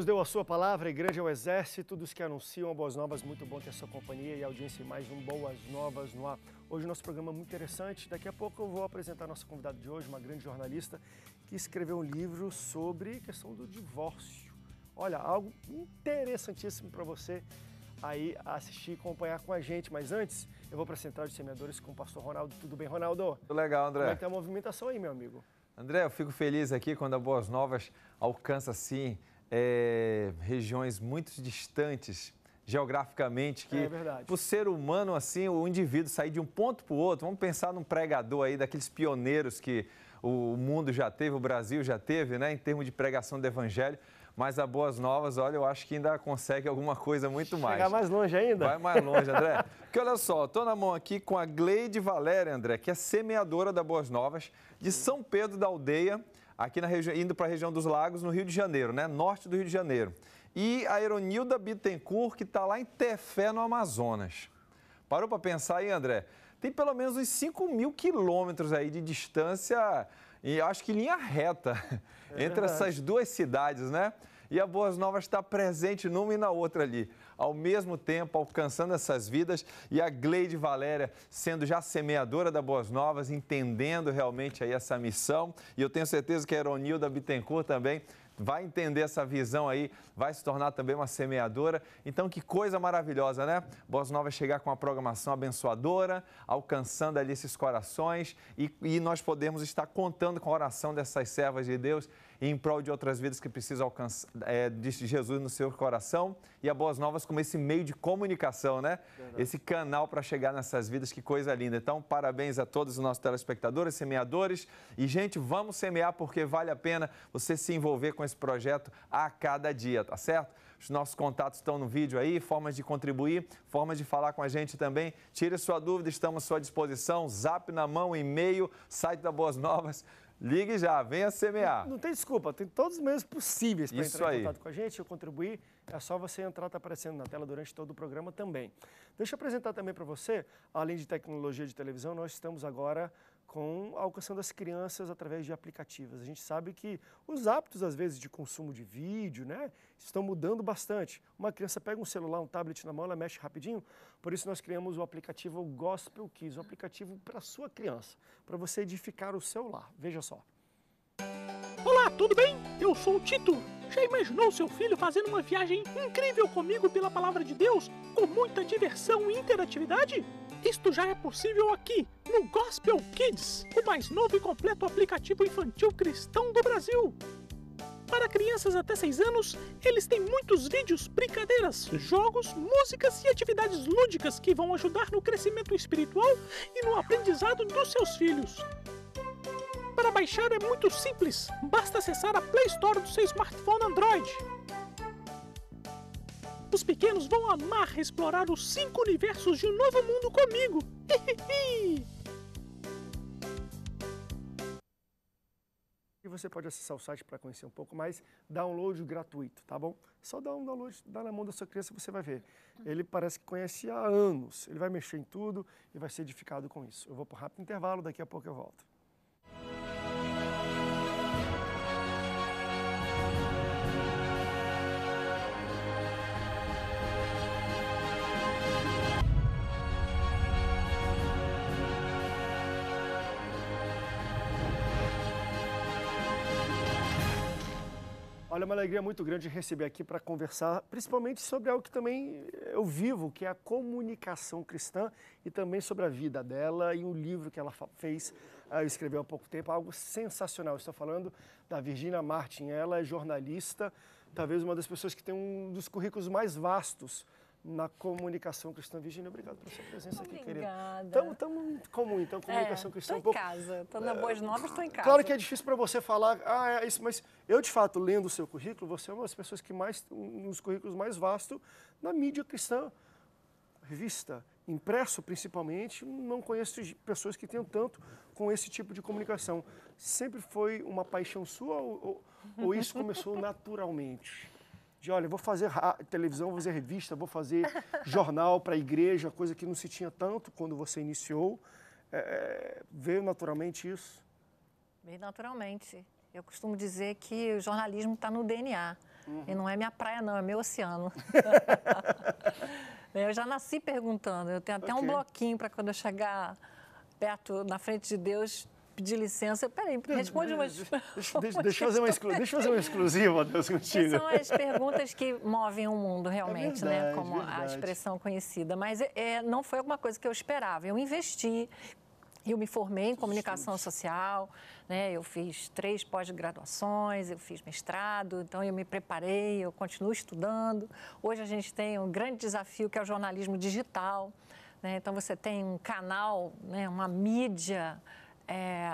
Deus deu a sua palavra e grande é o exército dos que anunciam boas novas. Muito bom ter a sua companhia e audiência em mais um Boas Novas no ar. Hoje o nosso programa é muito interessante. Daqui a pouco eu vou apresentar a nossa convidada de hoje, uma grande jornalista que escreveu um livro sobre questão do divórcio. Olha, algo interessantíssimo para você aí assistir e acompanhar com a gente. Mas antes, eu vou para a Central de Semeadores com o pastor Ronaldo. Tudo bem, Ronaldo? Tudo legal, André. Como é que tá a movimentação aí, meu amigo? André, eu fico feliz aqui quando a Boas Novas alcança, assim, é, regiões muito distantes geograficamente que é o ser humano assim o indivíduo sair de um ponto para o outro vamos pensar num pregador aí daqueles pioneiros que o mundo já teve o Brasil já teve né em termos de pregação do evangelho mas a Boas Novas, olha, eu acho que ainda consegue alguma coisa muito mais. Chegar mais longe ainda? Vai mais longe, André. Porque olha só, estou na mão aqui com a Gleide Valéria, André, que é semeadora da Boas Novas, de São Pedro da Aldeia, aqui na região, indo para a região dos lagos, no Rio de Janeiro, né? Norte do Rio de Janeiro. E a Eronilda Bittencourt, que está lá em Tefé, no Amazonas. Parou para pensar aí, André? Tem pelo menos uns 5 mil quilômetros aí de distância, e acho que linha reta, é entre verdade. essas duas cidades, né? e a Boas Novas está presente numa e na outra ali, ao mesmo tempo alcançando essas vidas e a Gleide Valéria sendo já semeadora da Boas Novas, entendendo realmente aí essa missão. E eu tenho certeza que a Eronilda Bittencourt também vai entender essa visão aí, vai se tornar também uma semeadora. Então, que coisa maravilhosa, né? Boas Novas chegar com uma programação abençoadora, alcançando ali esses corações e, e nós podemos estar contando com a oração dessas servas de Deus em prol de outras vidas que precisam alcançar, é, de Jesus no seu coração e a Boas Novas como esse meio de comunicação, né? Verdade. Esse canal para chegar nessas vidas, que coisa linda. Então, parabéns a todos os nossos telespectadores, semeadores. E, gente, vamos semear porque vale a pena você se envolver com esse projeto a cada dia, tá certo? Os nossos contatos estão no vídeo aí, formas de contribuir, formas de falar com a gente também. Tire sua dúvida, estamos à sua disposição. Zap na mão, e-mail, site da Boas Novas. Ligue já, venha semear. Não, não tem desculpa, tem todos os meios possíveis para entrar aí. em contato com a gente, contribuir. É só você entrar, está aparecendo na tela durante todo o programa também. Deixa eu apresentar também para você, além de tecnologia de televisão, nós estamos agora com a alcançando as crianças através de aplicativos. A gente sabe que os hábitos, às vezes, de consumo de vídeo, né, estão mudando bastante. Uma criança pega um celular, um tablet na mão, ela mexe rapidinho. Por isso, nós criamos o aplicativo Gospel Kids, um aplicativo para sua criança, para você edificar o seu lar. Veja só. Olá, tudo bem? Eu sou o Tito. Já imaginou seu filho fazendo uma viagem incrível comigo pela palavra de Deus, com muita diversão e interatividade? Isto já é possível aqui, no Gospel Kids, o mais novo e completo aplicativo infantil cristão do Brasil. Para crianças até 6 anos, eles têm muitos vídeos, brincadeiras, jogos, músicas e atividades lúdicas que vão ajudar no crescimento espiritual e no aprendizado dos seus filhos. Para baixar é muito simples, basta acessar a Play Store do seu smartphone Android. Os pequenos vão amar explorar os cinco universos de um novo mundo comigo! e você pode acessar o site para conhecer um pouco mais. Download gratuito, tá bom? Só dá um download, dá na mão da sua criança, você vai ver. Ele parece que conhece há anos. Ele vai mexer em tudo e vai ser edificado com isso. Eu vou para um rápido intervalo, daqui a pouco eu volto. Olha, é uma alegria muito grande receber aqui para conversar, principalmente sobre algo que também eu vivo, que é a comunicação cristã e também sobre a vida dela e o livro que ela fez, ah, escreveu há pouco tempo, algo sensacional. Estou falando da Virginia Martin, ela é jornalista, talvez uma das pessoas que tem um dos currículos mais vastos na comunicação cristã. Virginia, obrigado pela sua presença aqui, querida. Estamos tão comum, então, comunicação é, cristã. Estou em um pouco, casa, estou na é, Boas Novas, estou em casa. Claro que é difícil para você falar, ah, é isso, mas eu, de fato, lendo o seu currículo, você é uma das pessoas que mais, um dos currículos mais vastos na mídia cristã, revista, impresso principalmente, não conheço pessoas que tenham tanto com esse tipo de comunicação. Sempre foi uma paixão sua ou, ou, ou isso começou naturalmente? de olha, vou fazer televisão, vou fazer revista, vou fazer jornal para a igreja, coisa que não se tinha tanto quando você iniciou. É, é, veio naturalmente isso? Veio naturalmente. Eu costumo dizer que o jornalismo está no DNA. Uhum. E não é minha praia, não, é meu oceano. É, eu já nasci perguntando. Eu tenho até okay. um bloquinho para quando eu chegar perto, na frente de Deus, pedir tipo licença. Peraí, responde umas. Deixa, deixa, fazer uma exclu... deixa fazer uma exclusiva, Deus contigo. São as perguntas que movem o mundo, é realmente, é verdade, né? Como verdade. a expressão conhecida. Mas é, é, não foi alguma coisa que eu esperava. Eu investi, eu me formei em comunicação social, né? eu fiz três pós-graduações, eu fiz mestrado, então eu me preparei, eu continuo estudando. Hoje a gente tem um grande desafio que é o jornalismo digital. Né? Então você tem um canal, né? uma mídia é,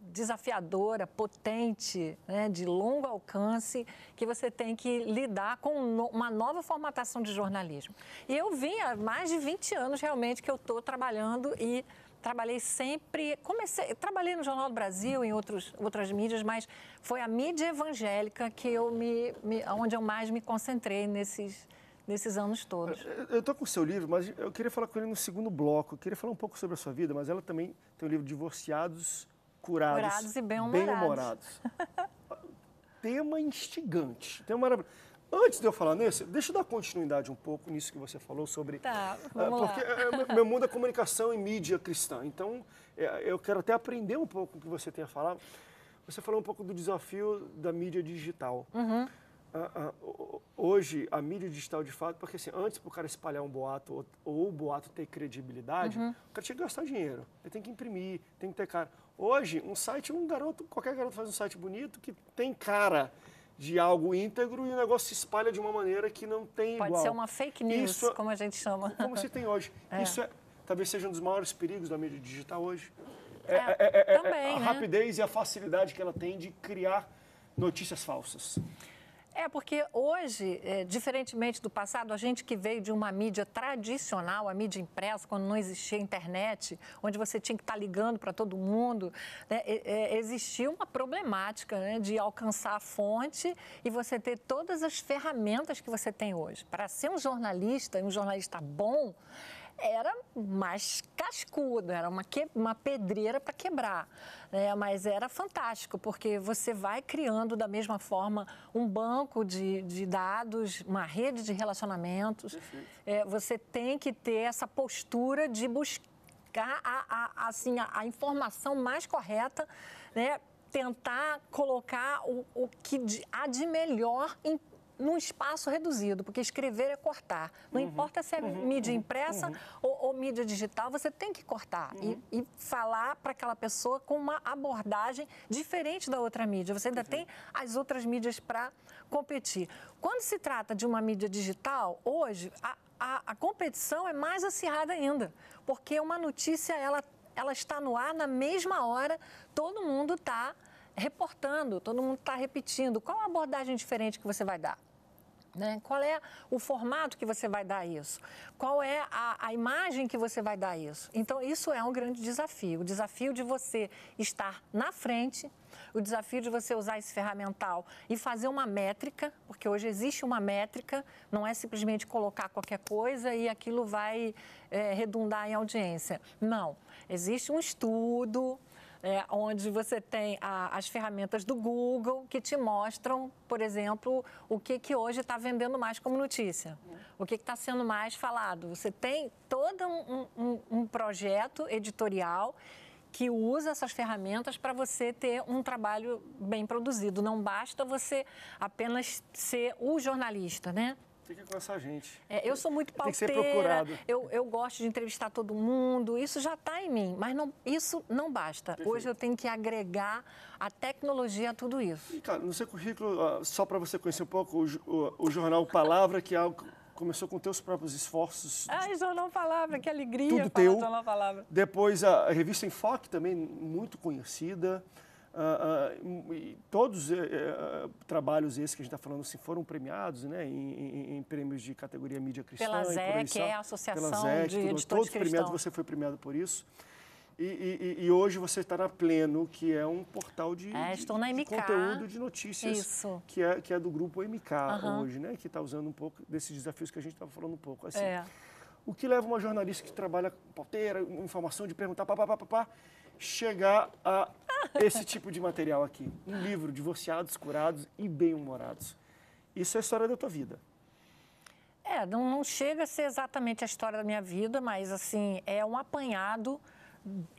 desafiadora, potente, né, de longo alcance, que você tem que lidar com uma nova formatação de jornalismo. E eu vim há mais de 20 anos realmente que eu estou trabalhando e trabalhei sempre, comecei, trabalhei no Jornal do Brasil, em outros, outras mídias, mas foi a mídia evangélica que eu me, me onde eu mais me concentrei nesses nesses anos todos. Eu estou com o seu livro, mas eu queria falar com ele no segundo bloco. Eu queria falar um pouco sobre a sua vida, mas ela também tem o um livro Divorciados, Curados, Curados e Bem-Humorados. Bem Tema instigante. Tema maravilhoso. Antes de eu falar nisso, deixa eu dar continuidade um pouco nisso que você falou sobre. Tá, ah, vamos porque lá. Eh, eh, meu mundo é comunicação e mídia cristã. Então, eh, eu quero até aprender um pouco o que você tem a falar. Você falou um pouco do desafio da mídia digital. Uhum hoje a mídia digital de fato, porque assim, antes para o cara espalhar um boato ou, ou o boato ter credibilidade, uhum. o cara tinha que gastar dinheiro. Ele tem que imprimir, tem que ter cara. Hoje, um site, um garoto, qualquer garoto faz um site bonito que tem cara de algo íntegro e o negócio se espalha de uma maneira que não tem Pode igual. Pode ser uma fake news, Isso, é como a gente chama. Como se tem hoje. É. Isso é, talvez seja um dos maiores perigos da mídia digital hoje. É é, é, é, também, a né? rapidez e a facilidade que ela tem de criar notícias falsas. É, porque hoje, é, diferentemente do passado, a gente que veio de uma mídia tradicional, a mídia impressa, quando não existia internet, onde você tinha que estar tá ligando para todo mundo, né, é, existia uma problemática né, de alcançar a fonte e você ter todas as ferramentas que você tem hoje. Para ser um jornalista, um jornalista bom, era mais cascudo, era uma, que, uma pedreira para quebrar. Né? Mas era fantástico, porque você vai criando da mesma forma um banco de, de dados, uma rede de relacionamentos. É, você tem que ter essa postura de buscar a, a, assim, a, a informação mais correta, né? tentar colocar o, o que há de melhor em num espaço reduzido, porque escrever é cortar. Não uhum. importa se é uhum. mídia impressa uhum. ou, ou, mídia digital, você tem que cortar e, uhum. e, falar para aquela pessoa com uma abordagem diferente da outra mídia. Você ainda tem as outras mídias para competir. Quando se trata de uma mídia digital, hoje a, a, a competição é mais acirrada ainda, porque uma notícia ela ela está no ar na mesma hora, todo mundo está reportando, todo mundo está repetindo. Qual a abordagem diferente que você vai dar? Né? Qual é o formato que você vai dar isso? Qual é a, a imagem que você vai dar isso? Então, isso é um grande desafio. O desafio de você estar na frente, o desafio de você usar esse ferramental e fazer uma métrica, porque hoje existe uma métrica, não é simplesmente colocar qualquer coisa e aquilo vai é, redundar em audiência. Não, existe um estudo é, onde você tem a, as ferramentas do Google que te mostram, por exemplo, o que, que hoje está vendendo mais como notícia, o que está sendo mais falado. Você tem todo um, um, um projeto editorial que usa essas ferramentas para você ter um trabalho bem produzido. Não basta você apenas ser o jornalista, né? fica com essa gente. É, eu sou muito palpeira, Tem que ser procurado. Eu, eu gosto de entrevistar todo mundo, isso já está em mim, mas não, isso não basta. Perfeito. Hoje eu tenho que agregar a tecnologia a tudo isso. E, cara, no seu currículo, só para você conhecer um pouco, o, o, o jornal Palavra, que é algo começou com teus próprios esforços. Ah, Jornal Palavra, que alegria. Tudo teu. Palavra. Depois a revista Enfoque também muito conhecida. Uh, uh, todos uh, trabalhos esses que a gente está falando assim, foram premiados né, em, em, em, prêmios de categoria mídia cristã. Pela ZEC, é a Associação pela ZEC, de tudo, Todos cristão. premiados, você foi premiado por isso. E, e, e, hoje você está na Pleno, que é um portal de, é, de conteúdo de notícias, Isso. Que, é, que é do grupo MK uhum. hoje, né? Que está usando um pouco desses desafios que a gente estava falando um pouco. Assim, é. O que leva uma jornalista que trabalha com pauteira, informação de perguntar, papapá, chegar a esse tipo de material aqui. Um livro, Divorciados, Curados e Bem-Humorados. Isso é a história da tua vida. É, não, não chega a ser exatamente a história da minha vida, mas assim, é um apanhado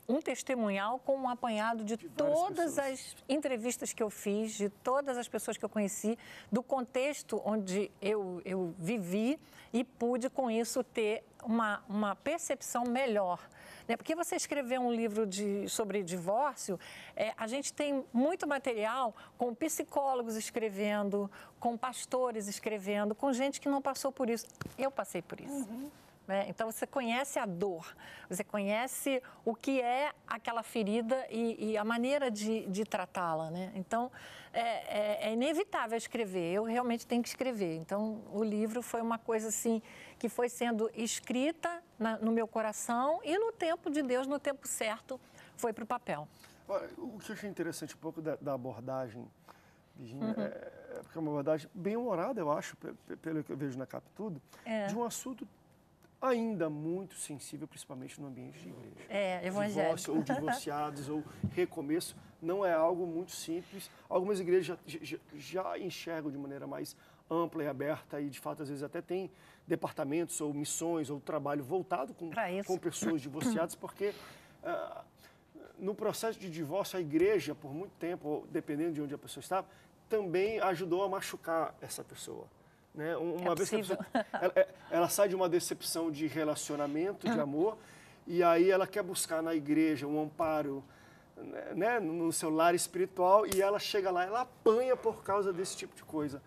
um testemunhal com um apanhado de, de todas as entrevistas que eu fiz, de todas as pessoas que eu conheci, do contexto onde eu, eu vivi e pude com isso ter uma, uma percepção melhor. Né? Porque você escrever um livro de, sobre divórcio, é, a gente tem muito material com psicólogos escrevendo, com pastores escrevendo, com gente que não passou por isso. Eu passei por isso. Uhum. Né? Então você conhece a dor, você conhece o que é aquela ferida e, e a maneira de, de tratá-la. Né? Então é, é, é, inevitável escrever, eu realmente tenho que escrever. Então o livro foi uma coisa assim que foi sendo escrita na, no meu coração e no tempo de Deus, no tempo certo, foi para o papel. Olha, o que eu achei interessante um pouco da, da abordagem, Virginia, uhum. é, é porque é uma abordagem bem humorada, eu acho, pelo que eu vejo na capa Tudo, é. de um assunto ainda muito sensível, principalmente no ambiente de igreja. É, evangélico. Divórcio, ou divorciados, ou recomeço, não é algo muito simples. Algumas igrejas já, já, já, enxergam de maneira mais ampla e aberta e, de fato, às vezes até tem departamentos ou missões ou trabalho voltado com, com pessoas divorciadas, porque... Uh, no processo de divórcio, a igreja, por muito tempo, dependendo de onde a pessoa estava, também ajudou a machucar essa pessoa. Né? Uma é vez que pessoa, ela, é, ela, sai de uma decepção de relacionamento, de amor, e aí ela quer buscar na igreja um amparo né, né? no seu lar espiritual, e ela chega lá, ela apanha por causa desse tipo de coisa.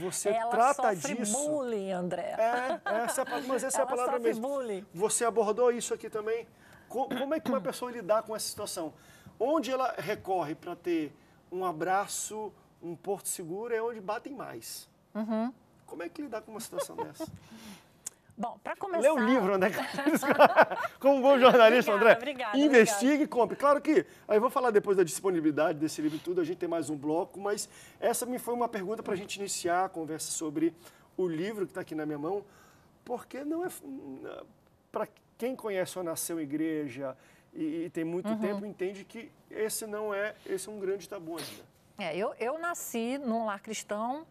Você ela trata sofre disso. bullying, André. É, essa, é mas essa ela é a palavra mesmo. Bullying. Você abordou isso aqui também. Como é que uma pessoa lidar com essa situação? Onde ela recorre para ter um abraço, um porto seguro, é onde batem mais. Uhum. Como é que lidar com uma situação dessa? Bom, para começar. Lê o livro, André. Como bom jornalista, obrigada, André. Obrigada, investigue e compre. Claro que aí vou falar depois da disponibilidade desse livro e tudo, a gente tem mais um bloco, mas essa me foi uma pergunta para a gente iniciar a conversa sobre o livro que está aqui na minha mão, porque não é. Para quem conhece ou nasceu igreja e, e tem muito uhum. tempo, entende que esse não é. Esse é um grande tabu ainda. É, eu, eu nasci num lar cristão,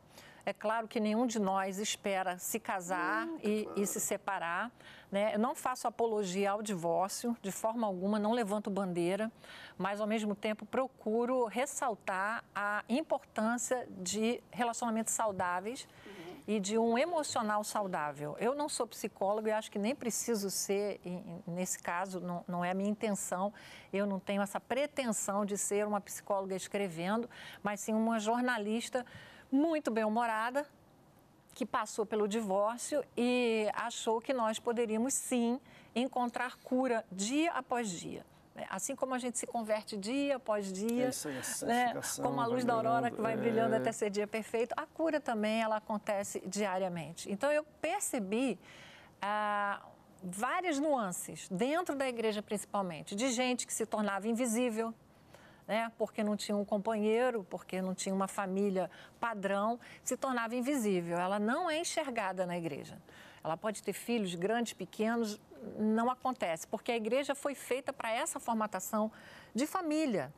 é claro que nenhum de nós espera se casar e, claro. e, se separar. Né? Eu não faço apologia ao divórcio, de forma alguma, não levanto bandeira, mas ao mesmo tempo procuro ressaltar a importância de relacionamentos saudáveis uhum. e de um emocional saudável. Eu não sou psicóloga e acho que nem preciso ser, nesse caso, não, não é a minha intenção, eu não tenho essa pretensão de ser uma psicóloga escrevendo, mas sim uma jornalista muito bem-humorada, que passou pelo divórcio e achou que nós poderíamos sim encontrar cura dia após dia. Né? Assim como a gente se converte dia após dia, é né? como a luz da aurora que vai é... brilhando até ser dia perfeito, a cura também ela acontece diariamente. Então eu percebi ah, várias nuances dentro da igreja principalmente, de gente que se tornava invisível, né, porque não tinha um companheiro, porque não tinha uma família padrão, se tornava invisível. Ela não é enxergada na igreja. Ela pode ter filhos grandes, pequenos, não acontece, porque a igreja foi feita para essa formatação de família.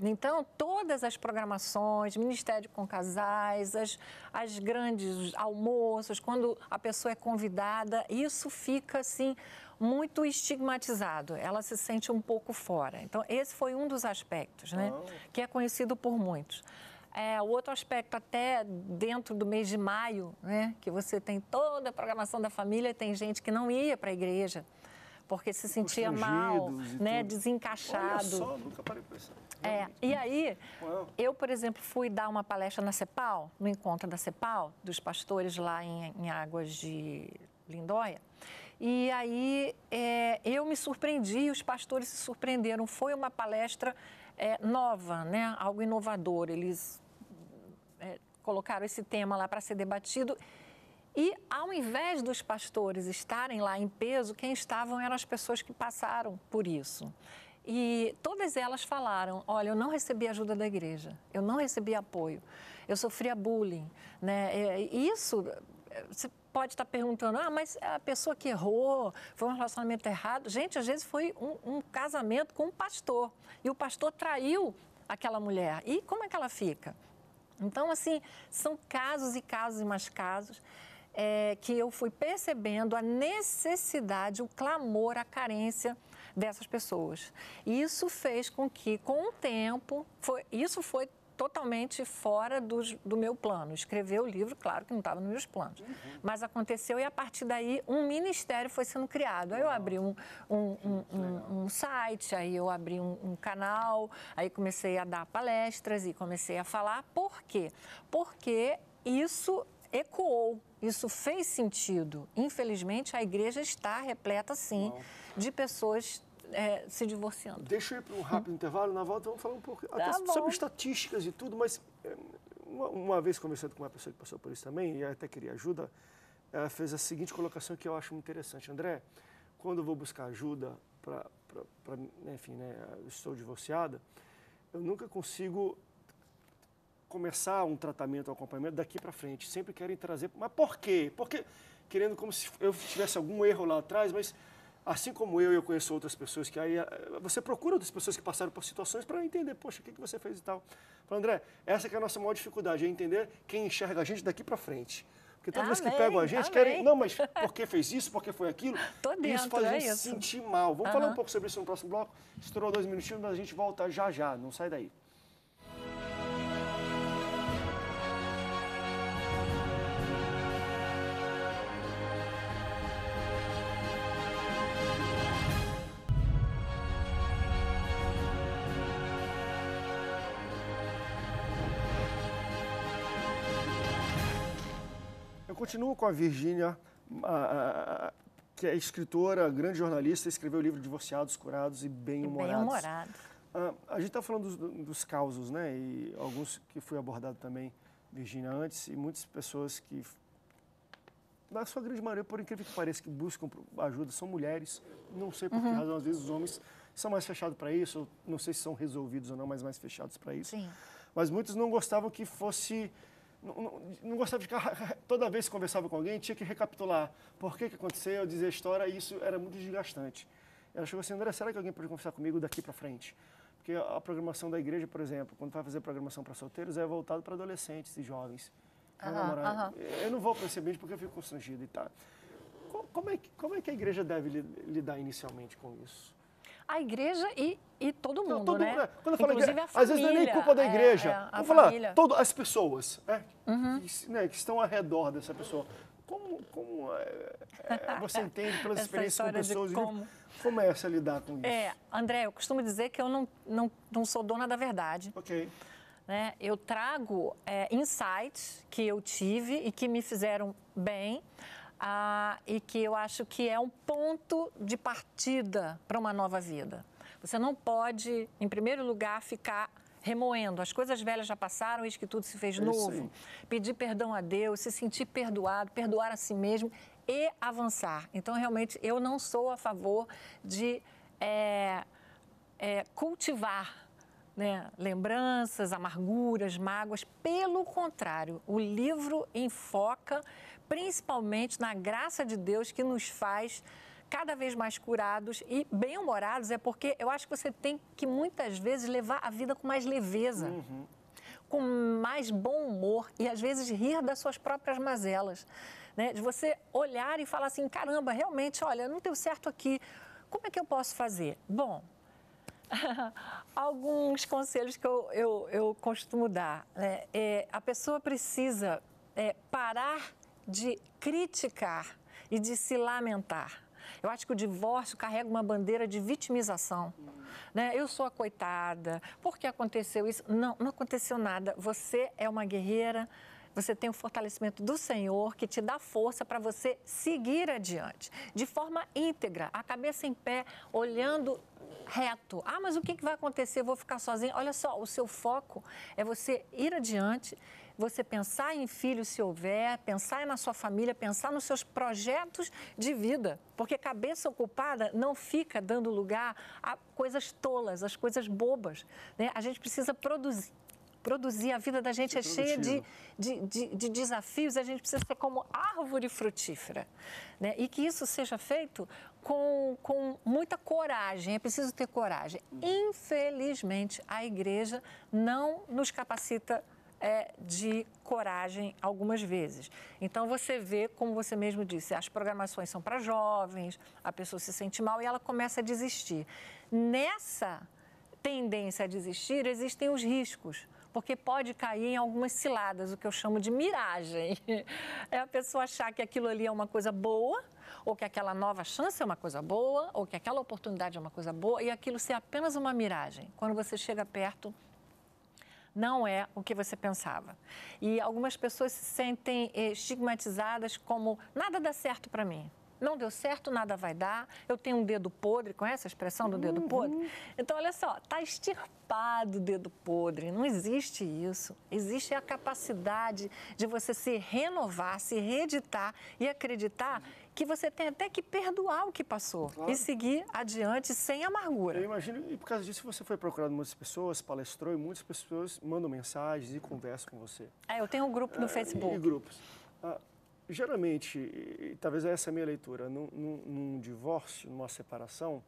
Então, todas as programações, ministério com casais, as, as grandes almoços, quando a pessoa é convidada, isso fica assim muito estigmatizado, ela se sente um pouco fora. Então, esse foi um dos aspectos, né? Ah. Que é conhecido por muitos. É, o outro aspecto, até dentro do mês de maio, né? Que você tem toda a programação da família, tem gente que não ia para a igreja porque se sentia mal, né, tudo. desencaixado. Olha só, nunca parei para isso. É, e aí, eu, por exemplo, fui dar uma palestra na CEPAL, no encontro da CEPAL, dos pastores lá em, em Águas de Lindóia, e aí é, eu me surpreendi, os pastores se surpreenderam. Foi uma palestra é, nova, né? algo inovador. Eles é, colocaram esse tema lá para ser debatido. E ao invés dos pastores estarem lá em peso, quem estavam eram as pessoas que passaram por isso. E todas elas falaram: olha, eu não recebi ajuda da igreja, eu não recebi apoio, eu sofria bullying, né? É, isso é, pode estar tá perguntando, ah, mas a pessoa que errou, foi um relacionamento errado. Gente, às vezes foi um, um casamento com um pastor e o pastor traiu aquela mulher. E como é que ela fica? Então, assim, são casos e casos e mais casos é, que eu fui percebendo a necessidade, o clamor, a carência dessas pessoas. e Isso fez com que, com o tempo, foi, isso foi totalmente fora do meu plano. Escrever o livro, claro que não estava nos meus planos. Uhum. Mas aconteceu e a partir daí um ministério foi sendo criado. Aí eu abri um, um, um, um site, aí eu abri um, canal, aí comecei a dar palestras e comecei a falar. Por quê? Porque isso ecoou. Isso fez sentido. Infelizmente, a igreja está repleta, sim, Uau. de pessoas é, se divorciando. Deixa eu ir para um rápido hum. intervalo, na volta vamos falar um pouco tá sobre estatísticas e tudo, mas é, uma, uma, vez conversando com uma pessoa que passou por isso também, e até queria ajuda, ela fez a seguinte colocação que eu acho muito interessante. André, quando eu vou buscar ajuda para, né, enfim, né, estou divorciada, eu nunca consigo começar um tratamento, um acompanhamento daqui para frente. Sempre querem trazer, mas por quê? Porque querendo como se eu tivesse algum erro lá atrás, mas assim como eu, eu conheço outras pessoas que aí eh, você procura outras pessoas que passaram por situações para entender, poxa, o que, que você fez e tal. Fala, André, essa é a nossa maior dificuldade, é entender quem enxerga a gente daqui para frente. Porque todas as que pegam a gente, amém. querem, não, mas por que fez isso, por que foi aquilo? Dentro, isso faz é a gente isso. sentir mal. Vamos uhum. falar um pouco sobre isso no próximo bloco. Estourou dois minutinhos, mas a gente volta já já, não sai daí. continuo com a Virgínia, que é escritora, grande jornalista, escreveu o livro Divorciados, Curados e Bem-Humorados. Bem-Humorado. Ah, a gente está falando dos, dos causos, né? E alguns que fui abordado também, Virgínia, antes, e muitas pessoas que, na sua grande maioria, por incrível que pareça, que buscam ajuda são mulheres. Não sei por uhum. que razão, às vezes os homens são mais fechados para isso, não sei se são resolvidos ou não, mas mais fechados para isso. Sim. Mas muitos não gostavam que fosse não, não, gostava de ficar. Toda vez que conversava com alguém, tinha que recapitular por que, que aconteceu, dizer a história, e isso era muito desgastante. Ela chegou assim: André, será que alguém pode conversar comigo daqui para frente? Porque a programação da igreja, por exemplo, quando vai fazer programação para solteiros, é voltado para adolescentes e jovens. Uhum, namorar. Uhum. Eu não vou para esse ambiente porque eu fico constrangido e tal. Como é, que, como é que a igreja deve lidar inicialmente com isso? a igreja e, e todo mundo, né? É. quando eu falo igreja, família, às vezes não é nem culpa da é, igreja. É, é, Vou família. falar, todo, as pessoas né, uhum. que, né, que estão ao redor dessa pessoa. Como, como é, é você entende pelas experiências com pessoas? Como... Começa a lidar com isso. É, André, eu costumo dizer que eu não, não, não sou dona da verdade. Ok. Né? Eu trago é, insights que eu tive e que me fizeram bem, ah, e que eu acho que é um ponto de partida para uma nova vida. Você não pode, em primeiro lugar, ficar remoendo. As coisas velhas já passaram, eis que tudo se fez é novo. Pedir perdão a Deus, se sentir perdoado, perdoar a si mesmo e avançar. Então, realmente, eu não sou a favor de é, é, cultivar né, lembranças, amarguras, mágoas. Pelo contrário, o livro enfoca principalmente na graça de Deus que nos faz cada vez mais curados e bem-humorados, é porque eu acho que você tem que muitas vezes levar a vida com mais leveza. Uhum. Com mais bom humor e às vezes rir das suas próprias mazelas, né? De você olhar e falar assim: caramba, realmente, olha, não deu certo aqui, como é que eu posso fazer? Bom, alguns conselhos que eu, eu, eu costumo dar. Né? É, a pessoa precisa é, parar de criticar e de se lamentar. Eu acho que o divórcio carrega uma bandeira de vitimização. Né? Eu sou a coitada, por que aconteceu isso? Não, não aconteceu nada. Você é uma guerreira, você tem o fortalecimento do Senhor que te dá força para você seguir adiante, de forma íntegra, a cabeça em pé, olhando reto. Ah, mas o que, que vai acontecer? vou ficar sozinho. Olha só, o seu foco é você ir adiante, você pensar em filhos se houver, pensar na sua família, pensar nos seus projetos de vida. Porque cabeça ocupada não fica dando lugar a coisas tolas, as coisas bobas. Né? A gente precisa produzir produzir. A vida da gente é, cheia de, de, de, de, desafios, a gente precisa ser como árvore frutífera. Né? E que isso seja feito com, com muita coragem, é preciso ter coragem. Infelizmente, a igreja não nos capacita é, de coragem algumas vezes. Então você vê, como você mesmo disse, as programações são para jovens, a pessoa se sente mal e ela começa a desistir. Nessa tendência a desistir, existem os riscos porque pode cair em algumas ciladas, o que eu chamo de miragem. É a pessoa achar que aquilo ali é uma coisa boa, ou que aquela nova chance é uma coisa boa, ou que aquela oportunidade é uma coisa boa, e aquilo ser apenas uma miragem. Quando você chega perto, não é o que você pensava. E algumas pessoas se sentem eh, estigmatizadas como nada dá certo para mim não deu certo, nada vai dar, eu tenho um dedo podre, conhece a expressão do dedo uhum. podre? Então, olha só, está extirpado o dedo podre, não existe isso. Existe a capacidade de você se renovar, se reeditar e acreditar que você tem até que perdoar o que passou claro. e seguir adiante sem amargura. Eu imagino, e por causa disso você foi procurando muitas pessoas, palestrou e muitas pessoas mandam mensagens e conversam com você. É, eu tenho um grupo no é, Facebook. E grupos. Ah, geralmente, talvez essa é a minha leitura, num, num, num, divórcio, numa separação,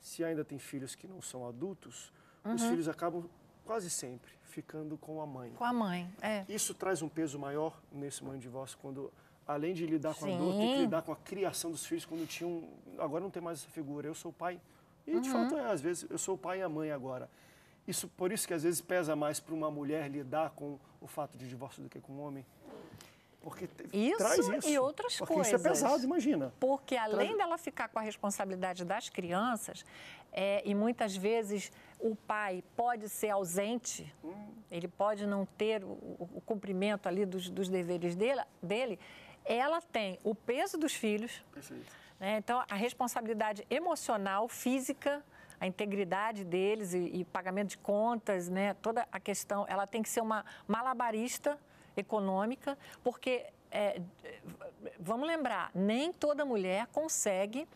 se ainda tem filhos que não são adultos, uhum. os filhos acabam quase sempre ficando com a mãe. Com a mãe, é. Isso traz um peso maior nesse momento de divórcio, quando além de lidar com Sim. a dor, tem que lidar com a criação dos filhos quando tinham. Agora não tem mais essa figura. Eu sou o pai. E de uhum. fato é, às vezes, eu sou o pai e a mãe agora. Isso, por isso que às vezes pesa mais para uma mulher lidar com o fato de divórcio do que com um homem. Porque isso traz isso. e outras porque coisas. Isso é pesado, imagina. Porque além traz... dela ficar com a responsabilidade das crianças, é, e muitas vezes o pai pode ser ausente, hum. ele pode não ter o, o cumprimento ali dos, dos deveres dele, dele, ela tem o peso dos filhos. Né? Então, a responsabilidade emocional, física, a integridade deles e, e pagamento de contas, né? toda a questão, ela tem que ser uma malabarista econômica, porque, é, vamos lembrar, nem toda mulher consegue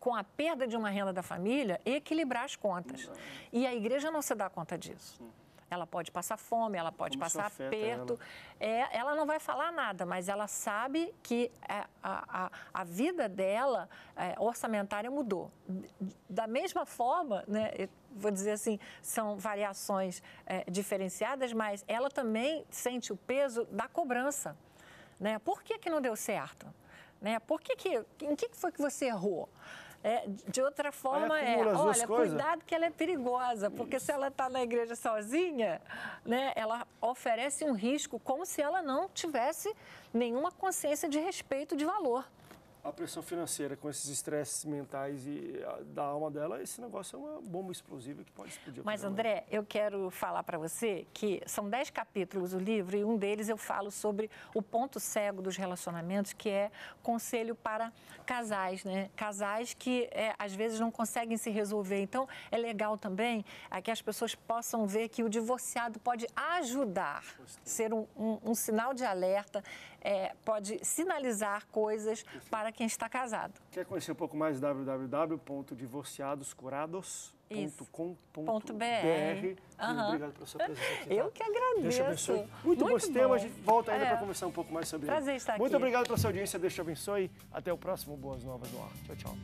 com a perda de uma renda da família, equilibrar as contas. E a igreja não se dá conta disso. Ela pode passar fome, ela pode Como passar aperto. Ela. É, ela não vai falar nada, mas ela sabe que é, a, a, a vida dela é, orçamentária mudou. Da mesma forma, né, vou dizer assim, são variações é, diferenciadas, mas ela também sente o peso da cobrança. Né? Por que, que não deu certo? Né? Por que que, em que foi que você errou? É, de outra forma é, olha, cuidado que ela é perigosa, porque Isso. se ela está na igreja sozinha, né, ela oferece um risco como se ela não tivesse nenhuma consciência de respeito de valor a pressão financeira, com esses estresses mentais e a, ah, da alma dela, esse negócio é uma bomba explosiva que pode explodir. Mas, André, eu quero falar para você que são dez capítulos o livro e um deles eu falo sobre o ponto cego dos relacionamentos, que é conselho para casais, né? Casais que é, às vezes não conseguem se resolver. Então, é legal também é, que as pessoas possam ver que o divorciado pode ajudar, Gostei. ser um, um, um, sinal de alerta, é, pode sinalizar coisas para que quem está casado. Quer conhecer um pouco mais? www.divorciadoscurados.com.br. Uhum. Obrigado pela sua presença aqui. Eu tá? que agradeço. Deus te abençoe. Muito, Muito bom tema. A gente volta ainda é. para conversar um pouco mais sobre Prazer estar Muito aqui. Muito obrigado pela sua audiência. Deus te abençoe. Até o próximo Boas Novas no Ar. Tchau, tchau.